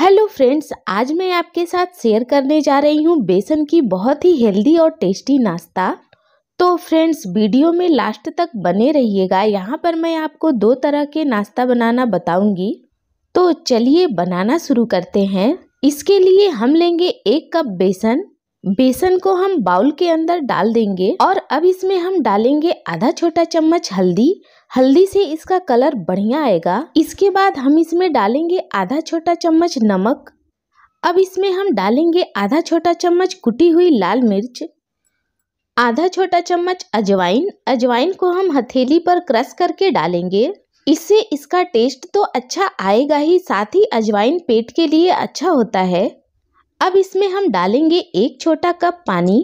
hello friends आज मैं आपके साथ शेयर करने जा रही हूँ बेसन की बहुत ही हेल्दी और टेस्टी नाश्ता तो फ्रेंड्स वीडियो में लास्ट तक बने रहिएगा यहाँ पर मैं आपको दो तरह के नाश्ता बनाना बताऊँगी तो चलिए बनाना शुरू करते हैं इसके लिए हम लेंगे एक कप बेसन बेसन को हम बाउल के अंदर डाल देंगे और अब इसमें हम डालेंगे आधा छोटा चम्मच हल्दी हल्दी से इसका कलर बढ़िया आएगा इसके बाद हम इसमें डालेंगे आधा छोटा चम्मच नमक अब इसमें हम डालेंगे आधा छोटा चम्मच कुटी हुई लाल मिर्च आधा छोटा चम्मच अजवाइन अजवाइन को हम हथेली पर क्रश करके डालेंगे इससे इसका टेस्ट तो अच्छा आएगा ही साथ ही अजवाइन पेट के लिए अच्छा होता है अब इसमें हम डालेंगे एक छोटा कप पानी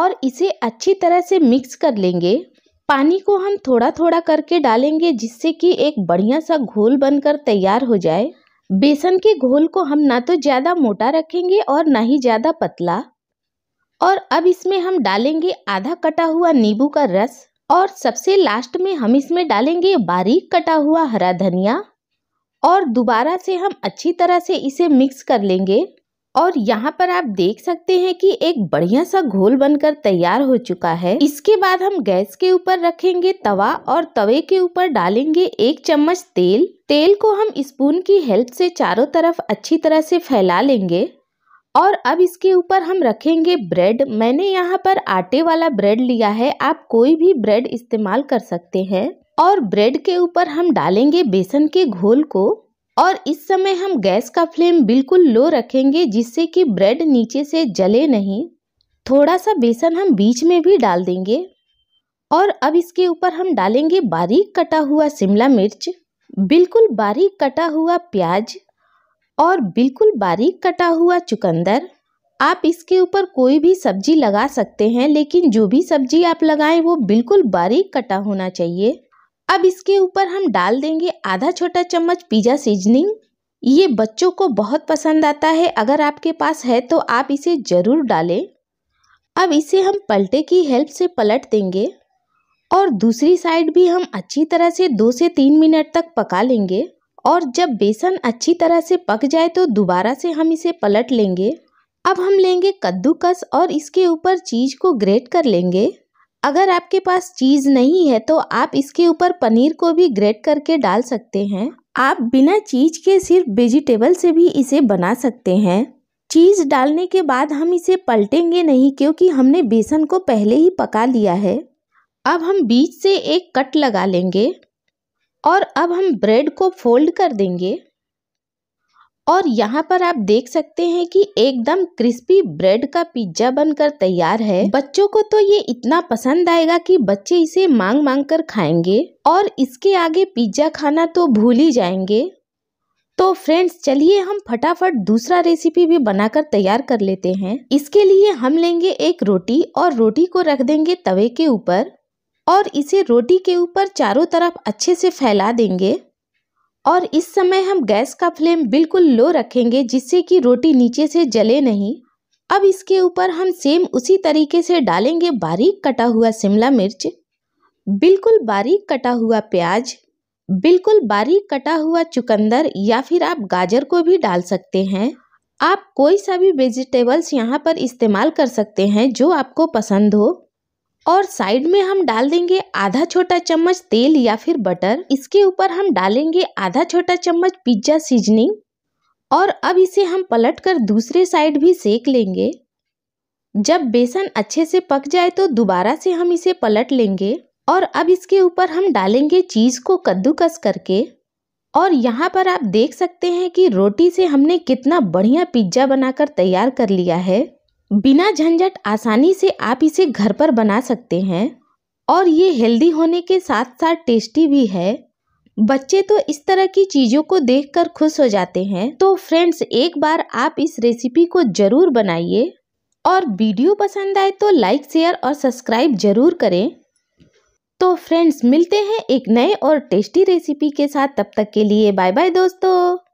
और इसे अच्छी तरह से मिक्स कर लेंगे पानी को हम थोड़ा थोड़ा करके डालेंगे जिससे कि एक बढ़िया सा घोल बनकर तैयार हो जाए बेसन के घोल को हम ना तो ज़्यादा मोटा रखेंगे और ना ही ज़्यादा पतला और अब इसमें हम डालेंगे आधा कटा हुआ नींबू का रस और सबसे लास्ट में हम इसमें डालेंगे बारीक कटा हुआ हरा धनिया और दोबारा से हम अच्छी तरह से इसे मिक्स कर लेंगे और यहाँ पर आप देख सकते हैं कि एक बढ़िया सा घोल बनकर तैयार हो चुका है इसके बाद हम गैस के ऊपर रखेंगे तवा और तवे के ऊपर डालेंगे एक चम्मच तेल तेल को हम स्पून की हेल्प से चारों तरफ अच्छी तरह से फैला लेंगे और अब इसके ऊपर हम रखेंगे ब्रेड मैंने यहाँ पर आटे वाला ब्रेड लिया है आप कोई भी ब्रेड इस्तेमाल कर सकते हैं और ब्रेड के ऊपर हम डालेंगे बेसन के घोल को और इस समय हम गैस का फ्लेम बिल्कुल लो रखेंगे जिससे कि ब्रेड नीचे से जले नहीं थोड़ा सा बेसन हम बीच में भी डाल देंगे और अब इसके ऊपर हम डालेंगे बारीक कटा हुआ शिमला मिर्च बिल्कुल बारीक कटा हुआ प्याज और बिल्कुल बारीक कटा हुआ चुकंदर आप इसके ऊपर कोई भी सब्जी लगा सकते हैं लेकिन जो भी सब्जी आप लगाएं वो बिल्कुल बारीक कटा होना चाहिए अब इसके ऊपर हम डाल देंगे आधा छोटा चम्मच पिज़्ज़ा सीजनिंग ये बच्चों को बहुत पसंद आता है अगर आपके पास है तो आप इसे ज़रूर डालें अब इसे हम पलटे की हेल्प से पलट देंगे और दूसरी साइड भी हम अच्छी तरह से दो से तीन मिनट तक पका लेंगे और जब बेसन अच्छी तरह से पक जाए तो दोबारा से हम इसे पलट लेंगे अब हम लेंगे कद्दूकस और इसके ऊपर चीज़ को ग्रेट कर लेंगे अगर आपके पास चीज़ नहीं है तो आप इसके ऊपर पनीर को भी ग्रेट करके डाल सकते हैं आप बिना चीज के सिर्फ वेजिटेबल से भी इसे बना सकते हैं चीज़ डालने के बाद हम इसे पलटेंगे नहीं क्योंकि हमने बेसन को पहले ही पका लिया है अब हम बीच से एक कट लगा लेंगे और अब हम ब्रेड को फोल्ड कर देंगे और यहाँ पर आप देख सकते हैं कि एकदम क्रिस्पी ब्रेड का पिज्जा बनकर तैयार है बच्चों को तो ये इतना पसंद आएगा कि बच्चे इसे मांग मांग कर खाएंगे और इसके आगे पिज्जा खाना तो भूल ही जाएंगे तो फ्रेंड्स चलिए हम फटाफट दूसरा रेसिपी भी बनाकर तैयार कर लेते हैं इसके लिए हम लेंगे एक रोटी और रोटी को रख देंगे तवे के ऊपर और इसे रोटी के ऊपर चारों तरफ अच्छे से फैला देंगे और इस समय हम गैस का फ्लेम बिल्कुल लो रखेंगे जिससे कि रोटी नीचे से जले नहीं अब इसके ऊपर हम सेम उसी तरीके से डालेंगे बारीक कटा हुआ शिमला मिर्च बिल्कुल बारीक कटा हुआ प्याज बिल्कुल बारीक कटा हुआ चुकंदर या फिर आप गाजर को भी डाल सकते हैं आप कोई सा भी वेजिटेबल्स यहाँ पर इस्तेमाल कर सकते हैं जो आपको पसंद हो और साइड में हम डाल देंगे आधा छोटा चम्मच तेल या फिर बटर इसके ऊपर हम डालेंगे आधा छोटा चम्मच पिज्ज़ा सीजनिंग और अब इसे हम पलट कर दूसरे साइड भी सेक लेंगे जब बेसन अच्छे से पक जाए तो दोबारा से हम इसे पलट लेंगे और अब इसके ऊपर हम डालेंगे चीज़ को कद्दूकस करके और यहाँ पर आप देख सकते हैं कि रोटी से हमने कितना बढ़िया पिज्ज़ा बनाकर तैयार कर लिया है बिना झंझट आसानी से आप इसे घर पर बना सकते हैं और ये हेल्दी होने के साथ साथ टेस्टी भी है बच्चे तो इस तरह की चीज़ों को देखकर खुश हो जाते हैं तो फ्रेंड्स एक बार आप इस रेसिपी को ज़रूर बनाइए और वीडियो पसंद आए तो लाइक शेयर और सब्सक्राइब ज़रूर करें तो फ्रेंड्स मिलते हैं एक नए और टेस्टी रेसिपी के साथ तब तक के लिए बाय बाय दोस्तों